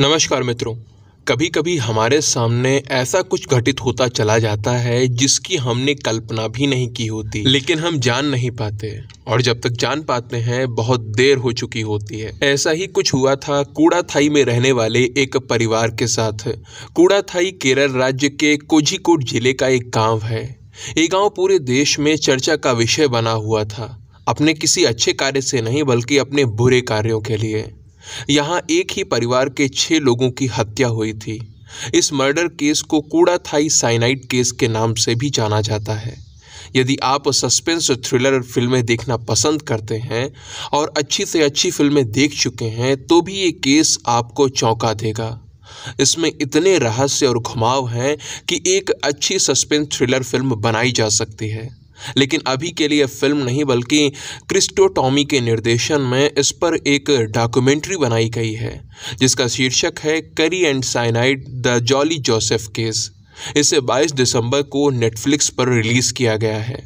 नमस्कार मित्रों कभी कभी हमारे सामने ऐसा कुछ घटित होता चला जाता है जिसकी हमने कल्पना भी नहीं की होती लेकिन हम जान नहीं पाते और जब तक जान पाते हैं बहुत देर हो चुकी होती है ऐसा ही कुछ हुआ था कूड़ा थाई में रहने वाले एक परिवार के साथ कूड़ा थाई केरल राज्य के कोझिकोड जिले का एक गाँव है ये गाँव पूरे देश में चर्चा का विषय बना हुआ था अपने किसी अच्छे कार्य से नहीं बल्कि अपने बुरे कार्यों के लिए यहाँ एक ही परिवार के छः लोगों की हत्या हुई थी इस मर्डर केस को कूड़ा थाई साइनाइड केस के नाम से भी जाना जाता है यदि आप सस्पेंस थ्रिलर फिल्में देखना पसंद करते हैं और अच्छी से अच्छी फिल्में देख चुके हैं तो भी ये केस आपको चौंका देगा इसमें इतने रहस्य और घुमाव हैं कि एक अच्छी सस्पेंस थ्रिलर फिल्म बनाई जा सकती है लेकिन अभी के लिए फिल्म नहीं बल्कि क्रिस्टोटॉमी के निर्देशन में इस पर एक डॉक्यूमेंट्री बनाई गई है जिसका शीर्षक है curry and cyanide the Jolly Joseph case इसे 22 दिसंबर को नेटफ्लिक्स पर रिलीज़ किया गया है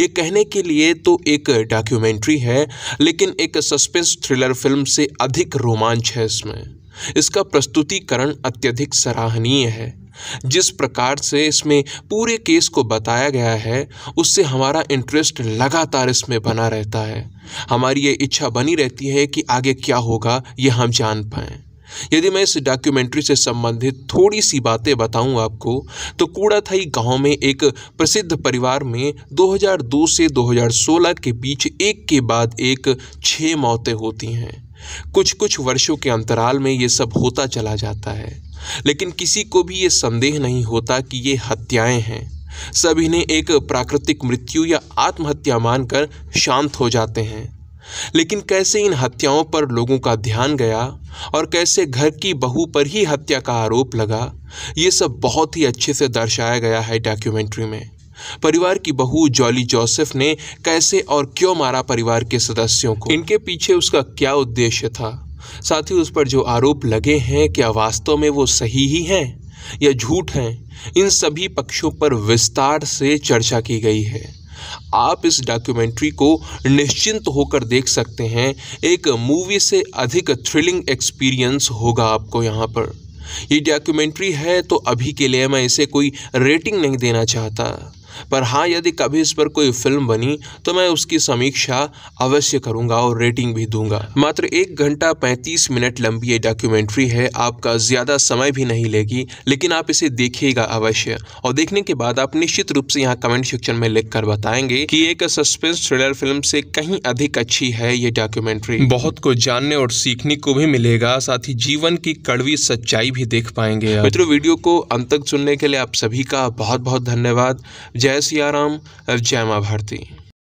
ये कहने के लिए तो एक डॉक्यूमेंट्री है लेकिन एक सस्पेंस थ्रिलर फिल्म से अधिक रोमांच है इसमें इसका प्रस्तुतिकरण अत्यधिक सराहनीय है जिस प्रकार से इसमें पूरे केस को बताया गया है उससे हमारा इंटरेस्ट लगातार इसमें बना रहता है हमारी ये इच्छा बनी रहती है कि आगे क्या होगा ये हम जान पाएँ यदि मैं इस डॉक्यूमेंट्री से संबंधित थोड़ी सी बातें बताऊं आपको तो कूड़ाथाई गांव में एक प्रसिद्ध परिवार में 2002 से 2016 के बीच एक के बाद एक छः मौतें होती हैं कुछ कुछ वर्षों के अंतराल में ये सब होता चला जाता है लेकिन किसी को भी ये संदेह नहीं होता कि ये हत्याएं हैं सभी ने एक प्राकृतिक मृत्यु या आत्महत्या मानकर शांत हो जाते हैं लेकिन कैसे इन हत्याओं पर लोगों का ध्यान गया और कैसे घर की बहू पर ही हत्या का आरोप लगा ये सब बहुत ही अच्छे से दर्शाया गया है डॉक्यूमेंट्री में परिवार की बहू जॉली जोसेफ ने कैसे और क्यों मारा परिवार के सदस्यों को इनके पीछे उसका क्या उद्देश्य था साथ ही उस पर जो आरोप लगे हैं क्या वास्तव में वो सही ही हैं या झूठ हैं इन सभी पक्षों पर विस्तार से चर्चा की गई है आप इस डॉक्यूमेंट्री को निश्चिंत होकर देख सकते हैं एक मूवी से अधिक थ्रिलिंग एक्सपीरियंस होगा आपको यहाँ पर ये डॉक्यूमेंट्री है तो अभी के लिए मैं इसे कोई रेटिंग नहीं देना चाहता पर हाँ यदि कभी इस पर कोई फिल्म बनी तो मैं उसकी समीक्षा अवश्य करूंगा और रेटिंग भी दूंगा मात्र एक घंटा पैंतीस मिनट लंबी ये डॉक्यूमेंट्री है आपका ज़्यादा समय भी नहीं लेगी लेकिन आप इसे देखिएगा अवश्य और देखने के बाद आप निश्चित रूप से यहाँ कमेंट सेक्शन में लिख कर बताएंगे कि एक सस्पेंस थ्रिलर फिल्म से कहीं अधिक अच्छी है ये डॉक्यूमेंट्री बहुत कुछ जानने और सीखने को भी मिलेगा साथ ही जीवन की कड़वी सच्चाई भी देख पाएंगे मित्रों वीडियो को अंत तक सुनने के लिए आप सभी का बहुत बहुत धन्यवाद जय सियाराम जय माँ भारती